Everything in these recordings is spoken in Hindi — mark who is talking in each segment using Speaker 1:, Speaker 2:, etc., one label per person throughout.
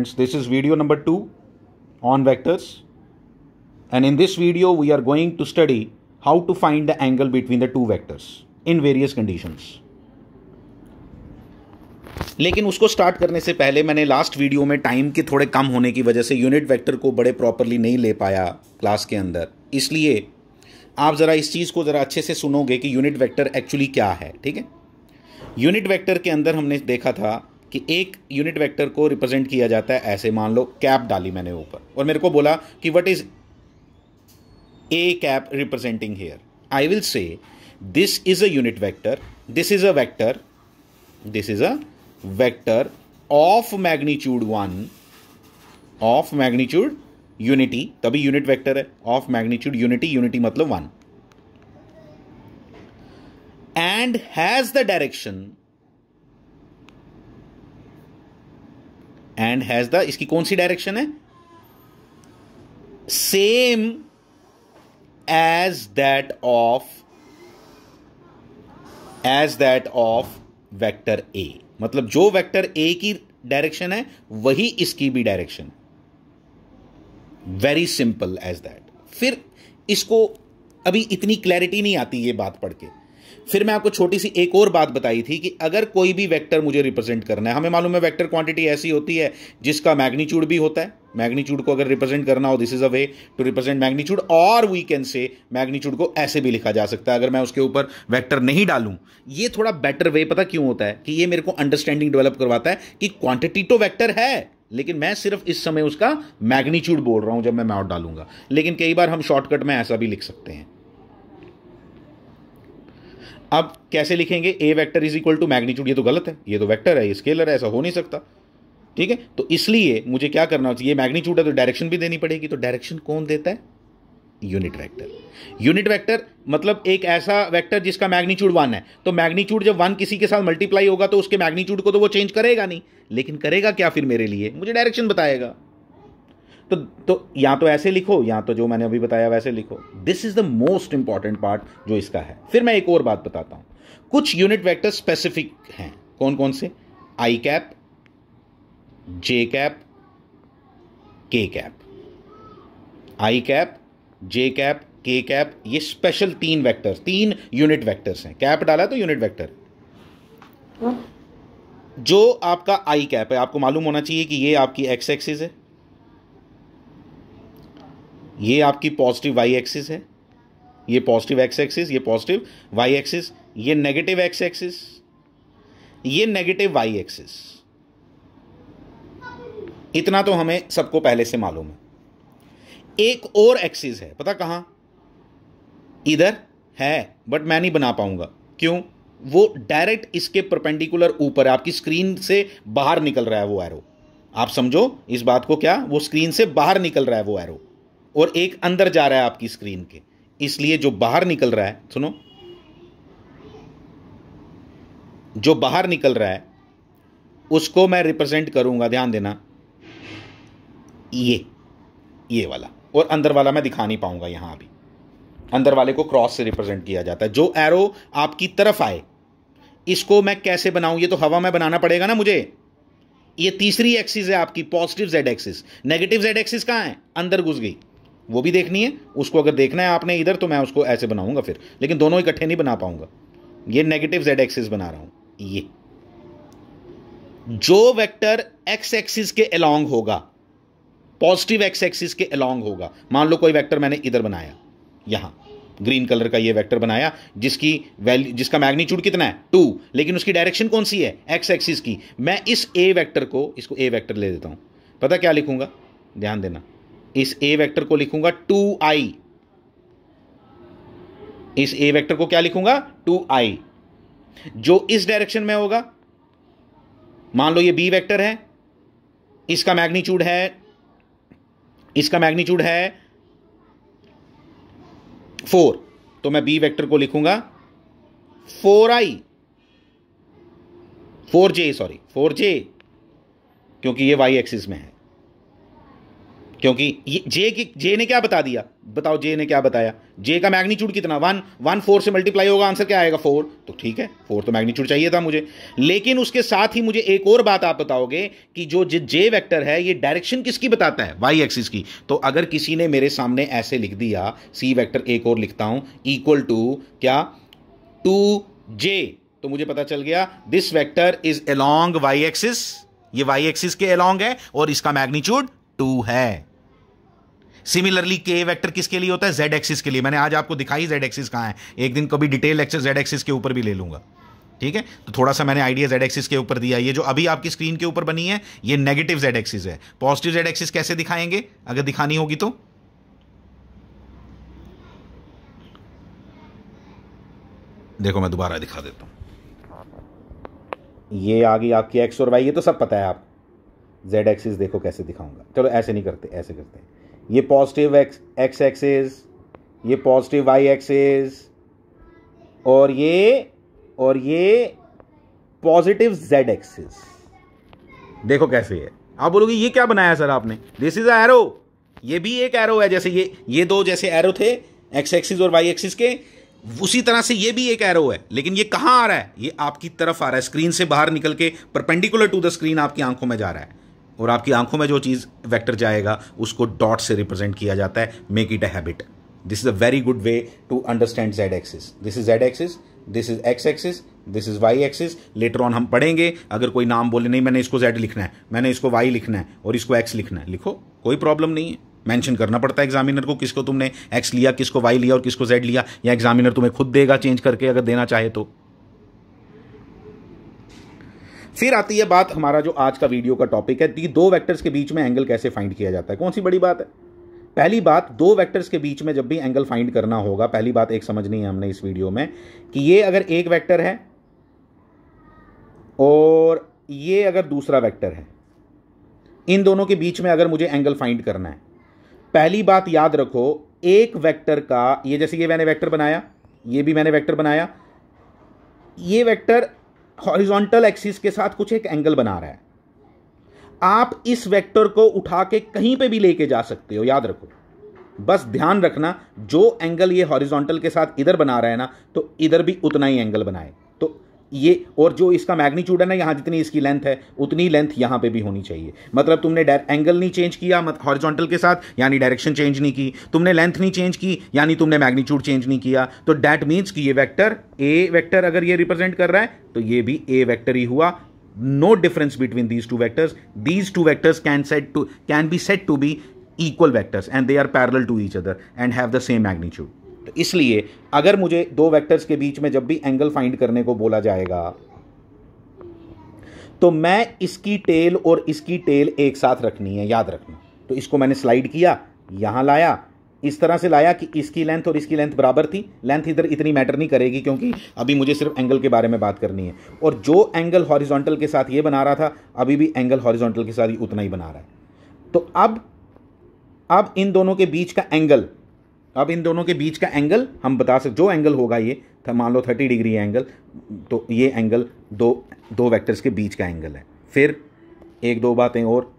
Speaker 1: Friends, this is video number 2 on vectors. And in this video, we are going to study how to find the angle between the two vectors in various conditions. लेकिन उसको स्टार्ट करने से पहले मैंने लास्ट वीडियो में टाइम के थोड़े कम होने की वजह से यूनिट वेक्टर को बड़े प्रॉपरली नहीं ले पाया क्लास के अंदर इसलिए आप ज़रा इस चीज़ को ज़रा अच्छे से सुनोगे कि यूनिट वेक्टर एक्चुअली क्या है ठीक है यूनिट वेक्टर के अंदर हमने देखा था कि एक यूनिट वेक्टर को रिप्रेजेंट किया जाता है ऐसे मान लो कैप डाली मैंने ऊपर और मेरे को बोला कि what is A cap representing here I will say this is a unit vector this is a vector this is a vector of magnitude one of magnitude unity तभी यूनिट वेक्टर है ऑफ मैग्नीट्यूड यूनिटी यूनिटी मतलब one and has the direction and has the इसकी कौन सी डायरेक्शन है same as that of as that of vector A मतलब जो वेक्टर ए की डायरेक्शन है वही इसकी भी direction very simple as that फिर इसको अभी इतनी क्लैरिटी नहीं आती ये बात पढ़ के फिर मैं आपको छोटी सी एक और बात बताई थी कि अगर कोई भी वेक्टर मुझे रिप्रेजेंट करना है हमें मालूम है वेक्टर क्वांटिटी ऐसी होती है जिसका मैग्नीट्यूड भी होता है मैग्नीट्यूड को अगर रिप्रेजेंट करना हो this is a way to represent magnitude और वी कैन से मैग्नीट्यूड को ऐसे भी लिखा जा सकता है अगर मैं उसके ऊपर वैक्टर नहीं डालूं ये थोड़ा बेटर वे पता क्यों होता है कि ये मेरे को अंडरस्टैंडिंग डेवलप करवाता है कि क्वांटिटी तो वैक्टर है लेकिन मैं सिर्फ इस समय उसका मैग्नीट्यूड बोल रहा हूं जब मैं मैट डालूंगा लेकिन कई बार हम शॉर्टकट में ऐसा भी लिख सकते हैं अब कैसे लिखेंगे A vector is equal to magnitude ये तो गलत है ये तो वेक्टर है ये स्केलर है ऐसा हो नहीं सकता ठीक है तो इसलिए मुझे क्या करना चाहिए मैग्नीट्यूड है तो डायरेक्शन भी देनी पड़ेगी तो डायरेक्शन कौन देता है यूनिट वेक्टर यूनिट वेक्टर मतलब एक ऐसा वेक्टर जिसका मैग्नीट्यूड वन है तो मैग्नीट्यूड जब वन किसी के साथ मल्टीप्लाई होगा तो उसके मैग्नीट्यूड को तो वो चेंज करेगा नहीं लेकिन करेगा क्या फिर मेरे लिए मुझे डायरेक्शन बताएगा तो तो या तो ऐसे लिखो या तो जो मैंने अभी बताया वैसे लिखो this is the most important part जो इसका है फिर मैं एक और बात बताता हूं कुछ यूनिट वेक्टर स्पेसिफिक हैं कौन कौन से I cap J cap K cap I cap J cap K cap ये स्पेशल तीन वेक्टर तीन यूनिट वेक्टर्स हैं कैप डाला तो यूनिट वेक्टर हाँ। जो आपका आई कैप है आपको मालूम होना चाहिए कि ये आपकी एक्स एक्सिस है ये आपकी पॉजिटिव वाई एक्सिस है ये पॉजिटिव एक्स एक्सिस ये पॉजिटिव वाई एक्सिस ये नेगेटिव एक्स एक्सिस ये नेगेटिव वाई एक्सिस इतना तो हमें सबको पहले से मालूम है एक और एक्सिस है पता कहां इधर है बट मैं नहीं बना पाऊंगा क्यों वो डायरेक्ट इसके परपेंडिकुलर ऊपर है आपकी स्क्रीन से बाहर निकल रहा है वो एरो आप समझो इस बात को क्या वो स्क्रीन से बाहर निकल रहा है वो एरो और एक अंदर जा रहा है आपकी स्क्रीन के इसलिए जो बाहर निकल रहा है सुनो जो बाहर निकल रहा है उसको मैं रिप्रेजेंट करूंगा ध्यान देना ये ये वाला और अंदर वाला मैं दिखा नहीं पाऊंगा यहां अभी अंदर वाले को क्रॉस से रिप्रेजेंट किया जाता है जो एरो आपकी तरफ आए इसको मैं कैसे बनाऊं ये तो हवा में बनाना पड़ेगा ना मुझे ये तीसरी एक्सिस है आपकी positive Z axis negative Z axis कहां है अंदर घुस गई वो भी देखनी है उसको अगर देखना है आपने इधर तो मैं उसको ऐसे बनाऊंगा फिर लेकिन दोनों इकट्ठे नहीं बना पाऊंगा ये नेगेटिव जेड एक्सिस बना रहा हूं ये जो वेक्टर एक्स एक्सिस के अलोंग होगा पॉजिटिव एक्स एक्सिस के अलोंग होगा मान लो कोई वेक्टर मैंने इधर बनाया यहां ग्रीन कलर का ये वेक्टर बनाया जिसकी वैल्यू जिसका मैग्नीट्यूड कितना है टू लेकिन उसकी डायरेक्शन कौन सी है एक्स एक्सिस की मैं इस ए वेक्टर को इसको ए वेक्टर ले देता हूं पता क्या लिखूंगा ध्यान देना इस ए वेक्टर को लिखूंगा टू आई इस ए वेक्टर को क्या लिखूंगा टू आई जो इस डायरेक्शन में होगा मान लो ये बी वेक्टर है इसका मैग्नीट्यूड है इसका मैग्नीट्यूड है फोर तो मैं बी वेक्टर को लिखूंगा four I four J sorry four J क्योंकि ये वाई एक्सिस में है क्योंकि ये जे की जे ने क्या बता दिया बताओ जे ने क्या बताया जे का मैग्नीट्यूड कितना वन वन फोर से मल्टीप्लाई होगा आंसर क्या आएगा फोर तो ठीक है फोर तो मैग्नीट्यूड चाहिए था मुझे लेकिन उसके साथ ही मुझे एक और बात आप बताओगे कि जो जे वेक्टर है ये डायरेक्शन किसकी बताता है वाई एक्सिस की तो अगर किसी ने मेरे सामने ऐसे लिख दिया सी वैक्टर एक और लिखता हूं इक्वल टू क्या टू जे तो मुझे पता चल गया this vector is along Y axis ये वाई एक्सिस के अलोंग है और इसका मैग्नीट्यूड टू है सिमिलरली के वेक्टर किसके लिए होता है जेड एक्सिस के लिए मैंने आज आपको दिखाई जेड एक्सिस कहाँ है एक दिन कभी डिटेल लेक्चर जेड एक्सिस के ऊपर भी ले लूंगा ठीक है तो थोड़ा सा मैंने आइडिया जेड एक्सिस के ऊपर दिया ये जो अभी आपकी स्क्रीन के ऊपर बनी है ये नेगेटिव जेड एक्सिस है पॉजिटिव जेड एक्सिस कैसे दिखाएंगे अगर दिखानी होगी तो देखो मैं दोबारा दिखा देता हूं ये आ गई आपकी एक्स और वाई ये तो सब पता है आप जेड एक्सिस देखो कैसे दिखाऊंगा चलो ऐसे नहीं करते ऐसे करते हैं ये पॉजिटिव एक्स एक्स एक्सेस ये पॉजिटिव वाई एक्सेस और ये और ये पॉजिटिव जेड एक्सेस देखो कैसे है आप बोलोगे ये क्या बनाया सर आपने दिस इज एरो ये भी एक एरो है जैसे ये ये दो जैसे एरो थे एक्स एक्सिस और वाई एक्सिस के उसी तरह से ये भी एक एरो है लेकिन ये कहाँ आ रहा है ये आपकी तरफ आ रहा है स्क्रीन से बाहर निकल के परपेंडिकुलर टू द स्क्रीन आपकी आंखों में जा रहा है और आपकी आंखों में जो चीज़ वेक्टर जाएगा उसको डॉट से रिप्रेजेंट किया जाता है make it a habit this is a very good way to understand Z axis this is Z axis this is X axis this is Y axis later on हम पढ़ेंगे अगर कोई नाम बोले नहीं मैंने इसको जेड लिखना है मैंने इसको वाई लिखना है और इसको एक्स लिखना है लिखो कोई प्रॉब्लम नहीं है मेंशन करना पड़ता है एग्जामिनर को किसको तुमने एक्स लिया किसको वाई लिया और किसको जेड लिया या एग्जामिनर तुम्हें खुद देगा चेंज करके अगर देना चाहे तो फिर आती है बात हमारा जो आज का वीडियो का टॉपिक है कि दो वेक्टर्स के बीच में एंगल कैसे फाइंड किया जाता है कौन सी बड़ी बात है पहली बात दो वेक्टर्स के बीच में जब भी एंगल फाइंड करना होगा पहली बात एक समझनी है हमने इस वीडियो में कि ये अगर एक वेक्टर है और ये अगर दूसरा वेक्टर है इन दोनों के बीच में अगर मुझे एंगल फाइंड करना है पहली बात याद रखो एक वेक्टर का ये जैसे ये मैंने वेक्टर बनाया ये भी मैंने वेक्टर बनाया ये वेक्टर हॉरिजॉन्टल एक्सिस के साथ कुछ एक एंगल बना रहा है आप इस वेक्टर को उठा के कहीं पे भी लेके जा सकते हो याद रखो बस ध्यान रखना जो एंगल ये हॉरिजॉन्टल के साथ इधर बना रहा है ना तो इधर भी उतना ही एंगल बनाए ये और जो इसका मैग्नीट्यूड है ना यहाँ जितनी इसकी लेंथ है उतनी लेंथ यहाँ पे भी होनी चाहिए मतलब तुमने एंगल नहीं चेंज किया मत हॉरिजॉन्टल के साथ यानी डायरेक्शन चेंज नहीं की तुमने लेंथ नहीं चेंज की यानी तुमने मैग्नीट्यूड चेंज नहीं किया तो डैट मीन्स कि ये वैक्टर ए वैक्टर अगर ये रिप्रेजेंट कर रहा है तो ये भी ए वैक्टर ही हुआ no difference between these two vectors these two vectors can set to can be set to be equal vectors and they are parallel to each other and have the same magnitude तो इसलिए अगर मुझे दो वेक्टर्स के बीच में जब भी एंगल फाइंड करने को बोला जाएगा तो मैं इसकी टेल और इसकी टेल एक साथ रखनी है याद रखना तो इसको मैंने स्लाइड किया यहां लाया इस तरह से लाया कि इसकी लेंथ और इसकी लेंथ बराबर थी लेंथ इधर इतनी मैटर नहीं करेगी क्योंकि अभी मुझे सिर्फ एंगल के बारे में बात करनी है और जो एंगल हॉरिजॉन्टल के साथ ये बना रहा था अभी भी एंगल हॉरिजॉन्टल के साथ ही उतना ही बना रहा है तो अब अब इन दोनों के बीच का एंगल अब इन दोनों के बीच का एंगल हम बता सकते जो एंगल होगा ये मान लो थर्टी डिग्री एंगल तो ये एंगल दो दो वेक्टर्स के बीच का एंगल है फिर एक दो बातें और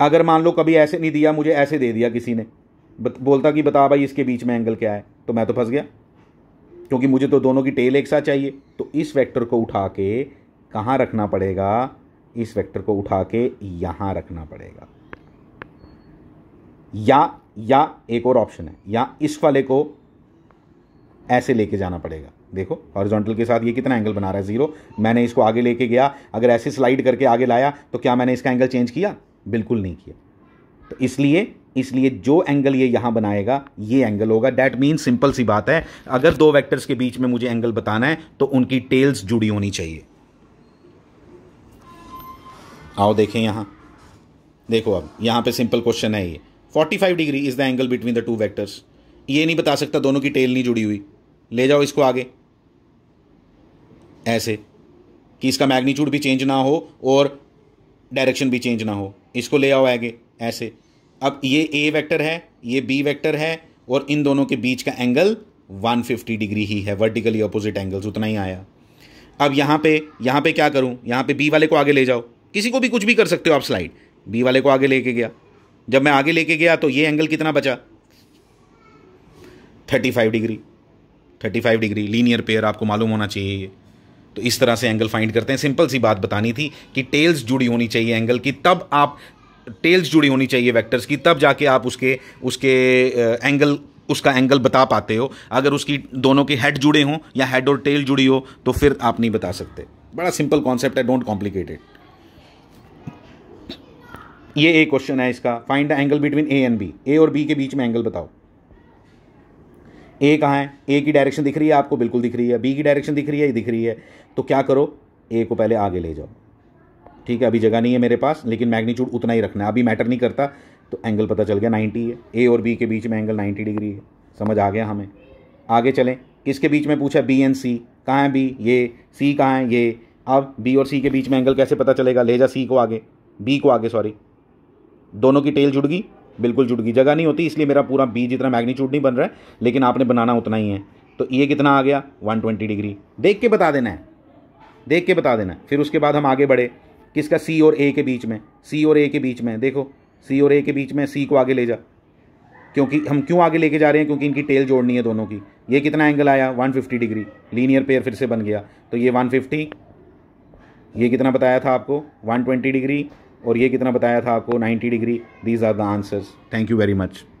Speaker 1: अगर मान लो कभी ऐसे नहीं दिया मुझे ऐसे दे दिया किसी ने बोलता कि बता भाई इसके बीच में एंगल क्या है तो मैं तो फंस गया क्योंकि मुझे तो दोनों की टेल एक साथ चाहिए तो इस वेक्टर को उठा के कहाँ रखना पड़ेगा इस वेक्टर को उठा के यहाँ रखना पड़ेगा या या एक और ऑप्शन है या इस वाले को ऐसे लेके जाना पड़ेगा देखो हॉरिजॉन्टल के साथ ये कितना एंगल बना रहा है जीरो मैंने इसको आगे लेके गया अगर ऐसे स्लाइड करके आगे लाया तो क्या मैंने इसका एंगल चेंज किया बिल्कुल नहीं किया तो इसलिए इसलिए जो एंगल ये यहां बनाएगा ये एंगल होगा डैट मीन सिंपल सी बात है अगर दो वेक्टर्स के बीच में मुझे एंगल बताना है तो उनकी टेल्स जुड़ी होनी चाहिए आओ देखें यहां देखो अब यहां पे सिंपल क्वेश्चन है ये 45 degree is the angle between the two vectors ये नहीं बता सकता दोनों की टेल नहीं जुड़ी हुई ले जाओ इसको आगे ऐसे कि इसका मैग्नीट्यूड भी चेंज ना हो और डायरेक्शन भी चेंज ना हो इसको ले आओ आगे ऐसे अब ये ए वेक्टर है ये बी वेक्टर है और इन दोनों के बीच का एंगल 150 डिग्री ही है वर्टिकली अपोजिट एंगल्स उतना ही आया अब यहाँ पे यहाँ पे क्या करूँ यहाँ पे बी वाले को आगे ले जाओ किसी को भी कुछ भी कर सकते हो आप स्लाइड बी वाले को आगे लेके गया जब मैं आगे लेके गया तो ये एंगल कितना बचा 35 डिग्री 35 डिग्री लीनियर पेयर आपको मालूम होना चाहिए ये तो इस तरह से एंगल फाइंड करते हैं सिंपल सी बात बतानी थी कि टेल्स जुड़ी होनी चाहिए एंगल की तब आप टेल्स जुड़ी होनी चाहिए वेक्टर्स की तब जाके आप उसके उसके एंगल उसका एंगल बता पाते हो अगर उसकी दोनों के हेड जुड़े हों या हेड और टेल जुड़ी हो तो फिर आप नहीं बता सकते बड़ा सिंपल कॉन्सेप्ट है डोंट कॉम्प्लिकेटेड ये एक क्वेश्चन है इसका find the angle between A and B A और बी के बीच में एंगल बताओ ए कहाँ है ए की डायरेक्शन दिख रही है आपको बिल्कुल दिख रही है बी की डायरेक्शन दिख रही है दिख रही है तो क्या करो ए को पहले आगे ले जाओ ठीक है अभी जगह नहीं है मेरे पास लेकिन मैग्नीट्यूड उतना ही रखना है अभी मैटर नहीं करता तो एंगल पता चल गया 90 है ए और बी के बीच में एंगल 90 डिग्री है समझ आ गया हमें आगे चलें किसके बीच में पूछा बी एंड सी कहाँ है बी ये सी कहाँ है ये अब बी और सी के बीच में एंगल कैसे पता चलेगा ले जा सी को आगे बी को आगे सॉरी दोनों की टेल जुड़ गई बिल्कुल जुड़ गई जगह नहीं होती इसलिए मेरा पूरा बी जितना मैग्नीट्यूड नहीं बन रहा है लेकिन आपने बनाना उतना ही है तो ये e कितना आ गया 120 डिग्री देख के बता देना है देख के बता देना है फिर उसके बाद हम आगे बढ़े किसका सी और ए के बीच में सी और ए के बीच में देखो सी और ए के बीच में सी को आगे ले जा क्योंकि हम क्यों आगे लेके जा रहे हैं क्योंकि इनकी टेल जोड़नी है दोनों की ये कितना एंगल आया 150 डिग्री लीनियर पेयर फिर से बन गया तो ये 150 ये कितना बताया था आपको 120 डिग्री और ये कितना बताया था आपको 90 degree these are the answers thank you very much